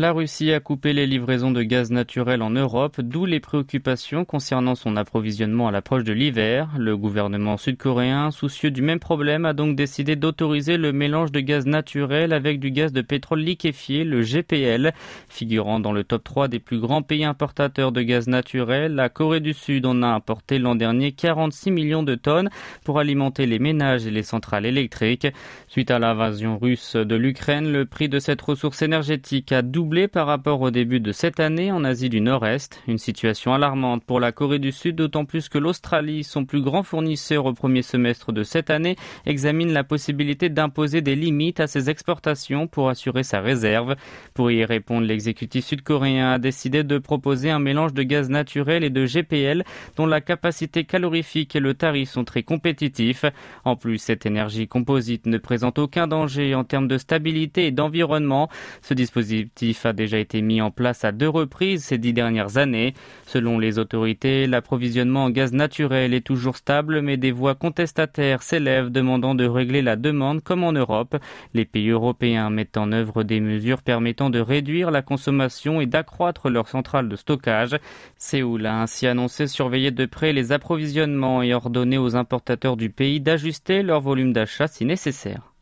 La Russie a coupé les livraisons de gaz naturel en Europe, d'où les préoccupations concernant son approvisionnement à l'approche de l'hiver. Le gouvernement sud-coréen, soucieux du même problème, a donc décidé d'autoriser le mélange de gaz naturel avec du gaz de pétrole liquéfié, le GPL. Figurant dans le top 3 des plus grands pays importateurs de gaz naturel, la Corée du Sud en a importé l'an dernier 46 millions de tonnes pour alimenter les ménages et les centrales électriques. Suite à l'invasion russe de l'Ukraine, le prix de cette ressource énergétique a doublé par rapport au début de cette année en Asie du Nord-Est, une situation alarmante pour la Corée du Sud, d'autant plus que l'Australie, son plus grand fournisseur au premier semestre de cette année, examine la possibilité d'imposer des limites à ses exportations pour assurer sa réserve. Pour y répondre, l'exécutif sud-coréen a décidé de proposer un mélange de gaz naturel et de GPL dont la capacité calorifique et le tarif sont très compétitifs. En plus, cette énergie composite ne présente aucun danger en termes de stabilité et d'environnement. Ce dispositif a déjà été mis en place à deux reprises ces dix dernières années. Selon les autorités, l'approvisionnement en gaz naturel est toujours stable, mais des voix contestataires s'élèvent demandant de régler la demande comme en Europe. Les pays européens mettent en œuvre des mesures permettant de réduire la consommation et d'accroître leurs centrales de stockage. Séoul a ainsi annoncé surveiller de près les approvisionnements et ordonner aux importateurs du pays d'ajuster leur volume d'achat si nécessaire.